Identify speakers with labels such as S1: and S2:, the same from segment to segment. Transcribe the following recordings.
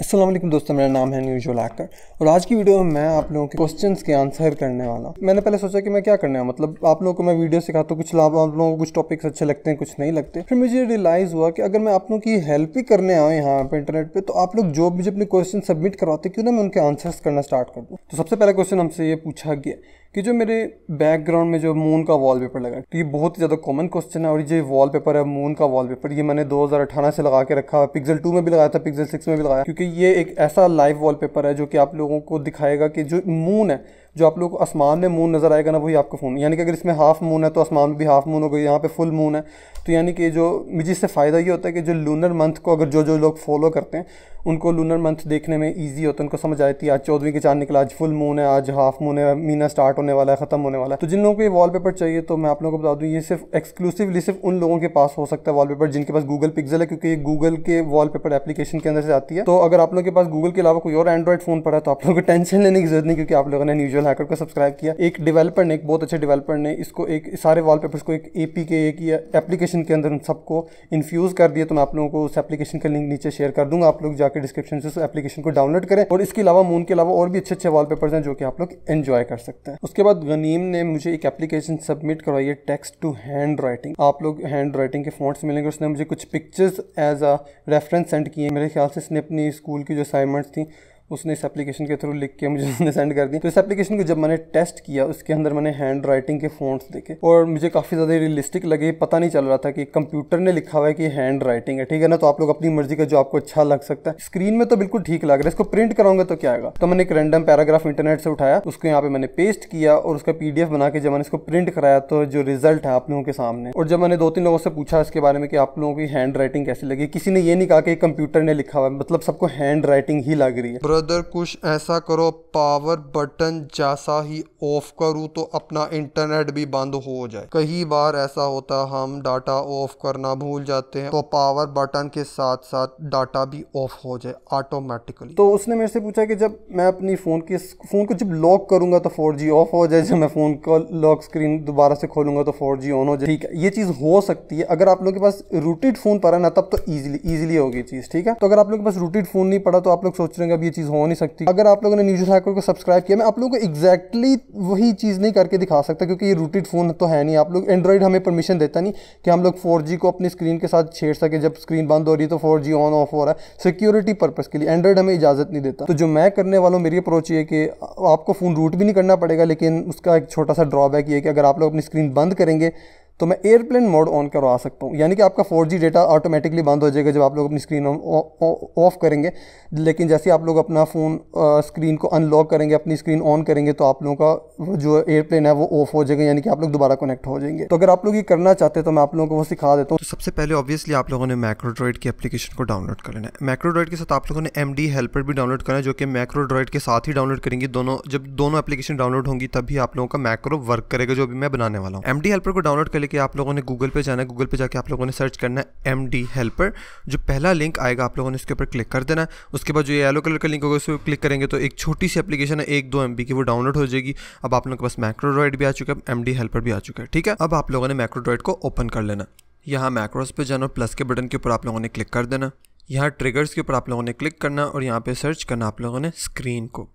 S1: असलम दोस्तों मेरा नाम है न्यूजल आकर और आज की वीडियो में मैं आप लोगों के क्वेश्चंस के आंसर करने वाला हूँ मैंने पहले सोचा कि मैं क्या करने है मतलब आप लोगों को मैं वीडियो सिखाता हूँ कुछ लाभ आप लोगों को कुछ टॉपिक्स अच्छे लगते हैं कुछ नहीं लगते फिर मुझे रियलाइज़ हुआ कि अगर मैं आप लोगों की हेल्प ही करने आऊँ यहाँ पर इंटरनेट पर तो आप लोग जो मुझे अपने क्वेश्चन सबमिट करवाते क्यों ना मैं उनके आंसर्स करना स्टार्ट कर दूँ तो सबसे पहला क्वेश्चन हमसे ये पूछा गया कि जो मेरे बैकग्राउंड में जो मून का वॉलपेपर लगा तो ये बहुत ही ज़्यादा कॉमन क्वेश्चन है और ये वॉलपेपर है मून का वॉलपेपर ये मैंने 2018 से लगा के रखा पिक्सल टू में भी लगाया था पिक्सल सिक्स में भी लगाया क्योंकि ये एक ऐसा लाइव वॉलपेपर है जो कि आप लोगों को दिखाएगा कि जो मून है जो आप लोग को आसमान में मून नज़र आएगा ना वही आपका फ़ोन यानी कि अगर इसमें हाफ मून है तो आसमान में भी हाफ मून होगा यहाँ पे फुल मून है तो यानी कि जो मुझे इससे फ़ायदा ये होता है कि जो लूनर मंथ को अगर जो जो लोग फॉलो करते हैं उनको लूनर मंथ देखने में ईजी होता है उनको समझ आती है आज चौदहवीं के चार निकला आज फुल मून है आज हाफ मून है मीना स्टार्ट होने वाला है ख़त्म होने वाला है तो जिन लोगों को ये पेपर चाहिए तो मैं आप लोगों को बता दूँ ये सिर्फ एक्सक्लूसिवली सिर्फ उन लोगों के पास हो सकता है पेपर जिनके पास गूगल पिक्जल है क्योंकि ये गूगल के पेपर एप्लीकेशन के अंदर से आती है तो अगर आप लोगों के पास गूगल के अलावा कोई और एंड्रॉइड फ़ोन पड़ा है तो आप लोगों को टेंशन लेने की जरूरत नहीं क्योंकि आप लोगों ने न्यूजल डिजिटल हैकर को सब्सक्राइब किया एक डेवलपर ने एक बहुत अच्छे डेवलपर ने इसको एक सारे वॉलपेपर्स को एक ए पी के एक एप्लीकेशन के अंदर उन सबको इन्फ्यूज़ कर दिया तो मैं आप लोगों को उस एप्लीकेशन का लिंक नीचे शेयर कर दूंगा आप लोग जाकर डिस्क्रिप्शन से उस एप्लीकेशन को डाउनलोड करें और इसके अलावा मून के अलावा और भी अच्छे अच्छे वॉलपेपर्स हैं जो कि आप लोग इन्जॉय कर सकते हैं उसके बाद गनीम ने मुझे एक एप्लीकेशन सबमिट करवाई है टेक्स्ट टू हैंड राइटिंग आप लोग हैंड राइटिंग के फॉन्ट्स मिलेंगे उसने मुझे कुछ pictures as a reference send किए मेरे ख्याल से इसने अपनी स्कूल की जो असाइनमेंट्स थी उसने इस एप्लीकेशन के थ्रू लिख के मुझे उसने सेंड कर दी तो इस एप्लीकेशन को जब मैंने टेस्ट किया उसके अंदर मैंने हैंड राइटिंग के फोन देखे और मुझे काफ़ी ज़्यादा रियलिस्टिक लगे पता नहीं चल रहा था कि कंप्यूटर ने लिखा हुआ है कि हैंड राइटिंग है ठीक है ना तो आप लोग अपनी मर्जी का जो आपको अच्छा लग सकता है स्क्रीन में तो बिल्कुल ठीक लग रहा है इसको प्रिंट कराऊंगा तो क्या आएगा तो मैंने एक रैंडम पैराग्राफ इंटरनेट से उठाया उसको यहाँ पे मैंने पेस्ट किया और उसका पीडीएफ बना के जब मैंने इसको प्रिंट कराया तो जो रिजल्ट है आप लोगों के सामने और जब मैंने दो तीन लोगों से पूछा इसके बारे में कि आप लोगों की हैंड राइटिंग कैसी लगी किसी ने ये नहीं कहा कि कंप्यूटर ने लिखा हुआ है मतलब सबको हैंड राइटिंग ही लग रही है ब्रदर कुछ ऐसा करो पावर बटन जैसा ही ऑफ करूँ तो अपना इंटरनेट भी बंद हो जाए कई बार ऐसा होता हम डाटा ऑफ करना भूल जाते हैं तो पावर बटन के साथ साथ डाटा भी ऑफ हो जाए ऑटोमेटिकली तो उसने मेरे से पूछा कि जब मैं अपनी फ़ोन की फ़ोन को जब लॉक करूंगा तो फोर ऑफ हो जाए जब मैं फ़ोन को लॉक स्क्रीन दोबारा से खोलूंगा तो फोर ऑन हो जाए ठीक है ये चीज़ हो सकती है अगर आप लोग के पास रूटेड फ़ोन पड़ा ना तब तो ईजिली ईजिली होगी चीज़ ठीक है तो अगर आप लोग के पास रूटेड फ़ोन नहीं पड़ा तो आप लोग सोच रहे हैं अब ये चीज़ चीज़ हो नहीं सकती अगर आप लोगों ने न्यूज हैकर को सब्सक्राइब किया मैं आप लोगों को एक्जैक्टली वही चीज़ नहीं करके दिखा सकता क्योंकि ये रूटेड फ़ोन तो है नहीं आप लोग एंड्रॉइड हमें परमिशन देता नहीं कि हम लोग फोर को अपनी स्क्रीन के साथ छेड़ सके जब स्क्रीन बंद हो रही है तो फोर ऑन ऑफ हो रहा है सिक्योरिटी पर्पज़ के लिए एंड्रॉइड हमें इजाज़त नहीं देता तो जो मैं करने वालों मेरी अप्रोच ये कि आपको फ़ोन रूट भी नहीं करना पड़ेगा लेकिन उसका एक छोटा सा ड्रॉबैक ये कि अगर आप लोग अपनी स्क्रीन बंद करेंगे तो मैं एयरप्लेन मोड ऑन करवा सकता हूँ यानी कि आपका 4G डेटा ऑटोमेटिकली बंद हो जाएगा जब आप लोग अपनी स्क्रीन ऑफ करेंगे लेकिन जैसे आप लोग अपना फ़ोन स्क्रीन को अनलॉक करेंगे अपनी स्क्रीन ऑन करेंगे तो आप लोगों का जो एयरप्लेन है वो ऑफ हो जाएगा यानी कि आप लोग दोबारा कनेक्ट हो जाएंगे तो अगर आप लोग ये करना चाहते हैं तो मैं आप लोगों को वो सिखा देता हूँ तो सबसे पहले ऑब्वियसली आप लोगों ने मैक्रोड्रॉइड की अपलीकेशन को डाउनलोड कर लेना है मैक्रोड्रॉइड के साथ आप लोगों ने एम हेल्पर भी डाउनलोड करना है जो कि मैक्रोड्रॉइड के साथ ही डाउनलोड करेंगे दोनों जब दोनों एप्लीकेशन डाउनलोड होंगी तभी आप लोगों का मैक्रो वर्क करेगा जो अभी मैं बनाने वाला हूँ एम हेल्पर को डाउनलोड कर पहले कि आप लोगों ने गूगल पे जाना है गूगल पे जाके आप लोगों ने सर्च करना है एम डी हेल्पर जो पहला लिंक आएगा आप लोगों ने उसके ऊपर क्लिक कर देना है उसके बाद जो ये येलो कलर का लिंक होगा उस पर क्लिक करेंगे तो एक छोटी सी एप्लीकेशन है एक दो एम की वो डाउनलोड हो जाएगी अब आप लोगों के पास मैक्रोड्रॉइड भी आ चुका है एम डी हेल्पर भी आ चुका है ठीक है अब आप लोगों ने मैक्रोड्रॉइड को ओपन कर लेना यहाँ मैक्रोस पर जाना प्लस के बटन के ऊपर आप लोगों ने क्लिक कर देना यहाँ ट्रिगर्स के ऊपर आप लोगों ने क्लिक करना और यहाँ पे सर्च करना आप लोगों ने स्क्रीन को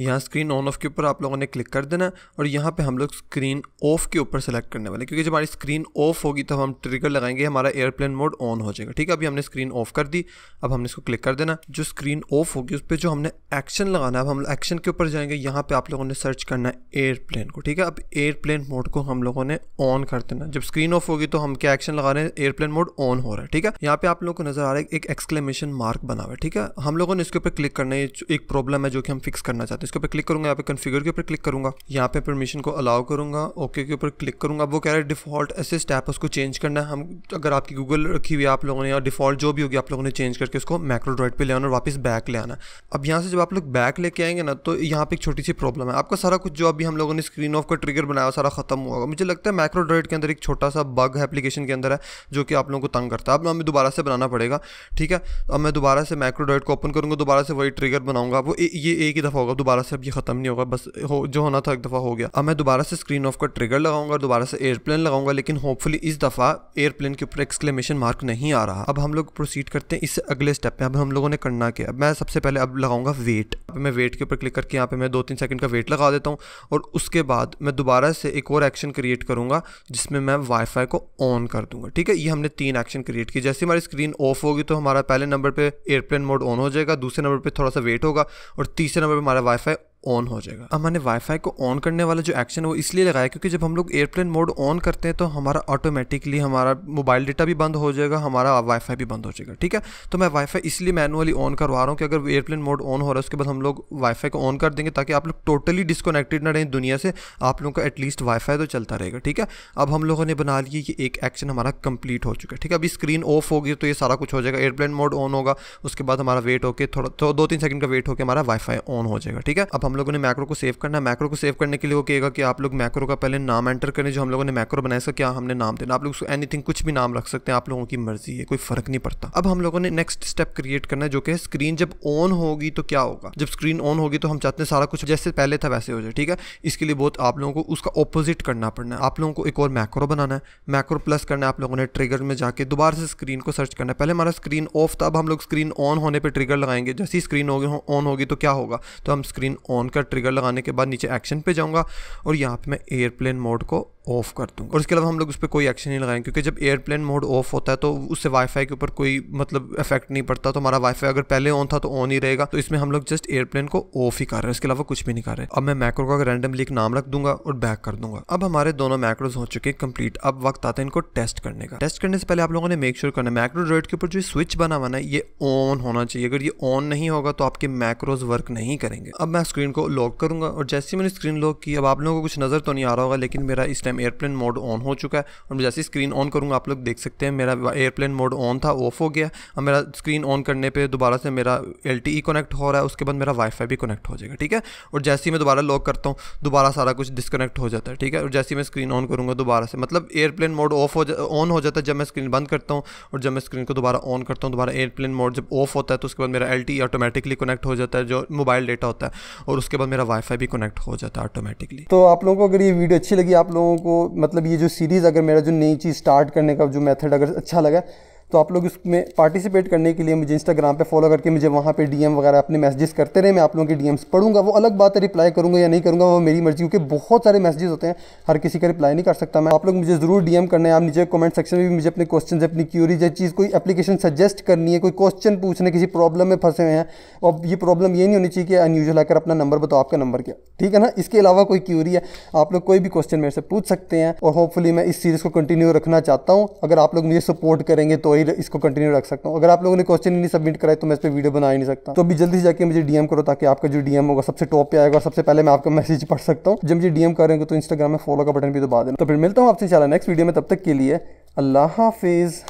S1: यहाँ स्क्रीन ऑन ऑफ के ऊपर आप लोगों ने क्लिक कर देना है और यहाँ पे हम लोग स्क्रीन ऑफ के ऊपर सेलेक्ट करने वाले क्योंकि जब हमारी स्क्रीन ऑफ होगी तो हम ट्रिगर लगाएंगे हमारा एयरप्लेन मोड ऑन हो जाएगा ठीक है अभी हमने स्क्रीन ऑफ कर दी अब हमने इसको क्लिक कर देना जो स्क्रीन ऑफ होगी उस पर जो हमने एक्शन लगाना है अब हम एक्शन के ऊपर जाएंगे यहाँ पर आप लोगों ने सर्च करना है एयरप्लेन को ठीक है अब एयरप्लेन मोड को हम लोगों ने ऑन कर देना जब स्क्रीन ऑफ होगी तो हम क्या एक्शन लगा रहे हैं एयरप्लेन मोड ऑन हो रहा है ठीक है यहाँ पे आप लोगों को नजर आ रहा है एक एक्सक्लेमेशन मार्क बना हुआ है ठीक है हम लोगों ने इसके ऊपर क्लिक करना है एक प्रॉब्लम है जो कि हम फिक्स करना चाहते हैं तो इसके ऊपर क्लिक करूंगा यहाँ पे कन्फिगर के ऊपर क्लिक करूंगा यहाँ पे परमिशन को अलाउ करूंगा ओके के ऊपर क्लिक करूंगा वो कह रहा है डिफॉल्ट असिस्ट ऐप उसको चेंज करना है हम अगर आपकी गूगल रखी हुई आप लोगों ने या डिफॉल्ट जो भी होगी आप लोगों ने चेंज करके उसको मैक्रोड्रॉइड पर ले आना और वापस बैक ले आना अब यहाँ से जब आप लोग बैक लेके आएंगे ना तो यहाँ पर एक छोटी सी प्रॉब्लम है आपका सारा कुछ जो अभी हम लोगों ने स्क्रीन ऑफ का ट्रिगर बनाया सारा खत्म हुआ मुझे लगता है मैक्रोड्रॉइड के अंदर एक छोटा सा बग है एप्लीकेशन के अंदर है जो कि आप लोगों को तंग करता है अब हमें दोबारा से बनाना पड़ेगा ठीक है अब मैं दोबारा से मैक्रोड्रॉइड को ओपन करूँगा दोबारा से वही ट्रिगर बनाऊंगा वो ये एक ही दफ़ा होगा दोबारा दोबारा से अब ये ख़त्म नहीं होगा बस हो जो होना था एक दफ़ा हो गया अब मैं दोबारा से स्क्रीन ऑफ का ट्रिगर लगाऊंगा और दोबारा से एयरप्लेन लगाऊंगा लेकिन होपफुली इस दफ़ा एयरप्लेन के ऊपर एक्सक्लेमेशन मार्क नहीं आ रहा अब हम लोग प्रोसीड करते हैं इससे अगले स्टेप में अब हम लोगों ने करना क्या अब मैं सबसे पहले अब लगाऊंगा वेट अब मैं वेट के ऊपर क्लिक करके यहाँ पे मैं दो तीन सेकंड का वेट लगा देता हूँ और उसके बाद मैं दोबारा से एक और एक्शन क्रिएट करूँगा जिसमें मैं वाईफाई को ऑन कर दूंगा ठीक है ये हमने तीन एक्शन क्रिएट किया जैसे हमारी स्क्रीन ऑफ होगी तो हमारा पहले नंबर पर एयरप्लेन मोड ऑन हो जाएगा दूसरे नंबर पर थोड़ा सा वेट होगा और तीसरे नंबर पर हमारा वाईफाई fait ऑन हो जाएगा अब मैंने वाईफाई को ऑन करने वाला जो एक्शन है वो इसलिए लगाया क्योंकि जब हम लोग एयरप्लेन मोड ऑन करते हैं तो हमारा ऑटोमेटिकली हमारा मोबाइल डेटा भी बंद हो जाएगा हमारा वाईफाई भी बंद हो जाएगा ठीक है तो मैं वाईफाई इसलिए मैनुअली ऑन करवा रहा हूँ कि अगर एयरप्लेन मोड ऑन हो रहा है उसके बाद हम लोग वाईफाई को ऑन कर देंगे ताकि आप लोग टोटली डिसकनेक्टेड ना रहें दुनिया से आप लोगों का एटलीस्ट वाईफाई तो चलता रहेगा ठीक है अब हम लोगों ने बना लिया कि एक एक्शन हमारा कंप्लीट हो चुका है ठीक है अभी स्क्रीन ऑफ होगी तो ये सारा कुछ हो जाएगा एयरप्लेन मोड ऑन होगा उसके बाद हमारा वेट होकर थोड़ा दो तीन सेकंड का वेट होकर हमारा वाईफाई ऑन हो जाएगा ठीक है अब हम हम लोगों ने मैक्रो को सेव करना है मैक्रो को सेव करने के लिए वो कहेगा कि आप लोग मैक्रो का पहले नाम एंटर करें जो हम लोगों ने मैक्रो बनाया क्या हमने नाम देना आप लोग उसको एनीथिंग कुछ भी नाम रख सकते हैं आप लोगों की मर्जी है कोई फर्क नहीं पड़ता अब हम लोगों ने नेक्स्ट स्टेप क्रिएट करना है जो कि स्क्रीन जब ऑन होगी तो क्या होगा जब स्क्रीन ऑन होगी तो हम चाहते हैं सारा कुछ जैसे पहले था वैसे हो जाए ठीक है इसके लिए बहुत आप लोगों को उसका ऑपोजिट करना पड़ना है आप लोगों को एक और मैक्रो बनाना है मैक्रो प्लस करना है आप लोगों ने ट्रिगर में जाकर दोबारा से स्क्रीन को सर्च करना है पहले हमारा स्क्रीन ऑफ था अब हम लोग स्क्रीन ऑन होने पर ट्रिगर लगाएंगे जैसे ही स्क्रीन ऑन होगी तो क्या होगा तो हम स्क्रीन ऑन ऑन कर ट्रिगर लगाने के बाद नीचे एक्शन पे जाऊंगा और यहाँ पे मैं एयरप्लेन मोड को ऑफ़ कर दूँगा और इसके अलावा हम लोग उस पर कोई एक्शन नहीं लगाएंगे क्योंकि जब एयरप्लेन मोड ऑफ होता है तो उससे वाईफाई के ऊपर कोई मतलब इफेक्ट नहीं पड़ता तो हमारा वाईफाई अगर पहले ऑन था तो ऑन ही रहेगा तो इसमें हम लोग जस्ट एयरप्लेन को ऑफ ही कर रहे हैं इसके अलावा कुछ भी नहीं कर रहे अब मैं मैक्रो का रैंडमली एक नाम रख दूंगा और बैक कर दूंगा अब हमारे दोनों मैक्रोज हो चुके हैं कंप्लीट अब वक्त आता है इनको टेस्ट करने का टेस्ट करने से पहले आप लोगों ने मेक श्योर sure करना है मैक्रो ड्रॉइड के ऊपर जो स्विच बना हुआ है ये ऑन होना चाहिए अगर ये ऑन नहीं होगा तो आपके मैक्रोज वर्क नहीं करेंगे अब मैं स्क्रीन स्क्रीन को लॉक करूँगा और जैसे ही मैंने स्क्रीन लॉक की अब आप लोगों को कुछ नज़र तो नहीं आ रहा होगा लेकिन मेरा इस टाइम एयरप्लेन मोड ऑन हो चुका है और जैसे ही स्क्रीन ऑन करूँगा आप लोग देख सकते हैं मेरा एयरप्लेन मोड ऑन था ऑफ हो गया अब मेरा स्क्रीन ऑन करने पर दोबारा से मेरा एल कनेक्ट e हो रहा है उसके बाद मेरा वाईफाई भी कनेक्ट हो जाएगा ठीक है और जैसे ही मैं दोबारा लॉक करता हूँ दोबारा सारा कुछ डिसकनेक्ट हो जाता है ठीक है और जैसे ही मैं स्क्रीन ऑन करूँगा दोबारा से मतलब एयरप्लेन मोड ऑफ हो ऑन हो जाता है जब मैं स्क्रीन बंद करता हूँ और जब मैं स्क्रीन को दोबारा ऑन करता हूँ दोबारा एयरप्लेन मोड जब ऑफ होता है तो उसके बाद मेरा एल ऑटोमेटिकली कनेक्ट हो जाता है जो मोबाइल डेटा होता है और और उसके बाद मेरा वाईफाई भी कनेक्ट हो जाता है ऑटोमेटिकली तो आप लोगों को अगर ये वीडियो अच्छी लगी आप लोगों को मतलब ये जो सीरीज़ अगर मेरा जो नई चीज़ स्टार्ट करने का जो मेथड अगर अच्छा लगा तो आप लोग इसमें पार्टिसिपेट करने के लिए मुझे इंस्टाग्राम पे फॉलो करके मुझे वहाँ पे डीएम वगैरह अपने मैसेजेस करते रहे मैं आप लोगों के डीएम्स पढ़ूंगा वो अलग बात है रिप्लाई करूँगा या नहीं करूँगा वो मेरी मर्जी क्योंकि बहुत सारे मैसेजेस होते हैं हर किसी का रिप्लाई नहीं कर सकता मैं आप लोग मुझे ज़रूर डी एम आप नीचे कमेंट सेक्शन में भी मुझे अपने क्वेश्चन अपनी क्यूरीज या चीज़ कोई अपलीकेशन सजेस्ट करनी है कोई क्वेश्चन पूछने किसी प्रॉब्लम में फंसे हुए हैं और ये प्रॉब्लम ये नहीं होनी चाहिए कि अनयूजल आकर अपना नंबर बताओ आपका नंबर क्या ठीक है ना इसके अलावा कोई क्यूरी है आप लोग कोई भी क्वेश्चन मेरे से पूछ सकते हैं और होपफुली मैं इस सीरीज़ को कंटिन्यू रखना चाहता हूँ अगर आप लोग मुझे सपोर्ट करेंगे तो ही यही इसको कंटिन्यू रख सकता हूँ अगर आप लोगों ने क्वेश्चन नहीं सबमिट कराए तो मैं इस पर वीडियो बना ही नहीं सकता तो अभी जल्दी से जाकर मुझे डीएम करो ताकि आपका जो डीएम होगा सबसे टॉप पे आएगा और सबसे पहले मैं आपका मैसेज पढ़ सकता हूँ जब मुझे डीएम करेंगे तो इंस्टाग्राम में फॉलो का बटन भी दबा देना तो फिर मिलता हूँ आपसे चला नेक्स्ट वीडियो में तब तक के लिए अल्लाह हाफिज़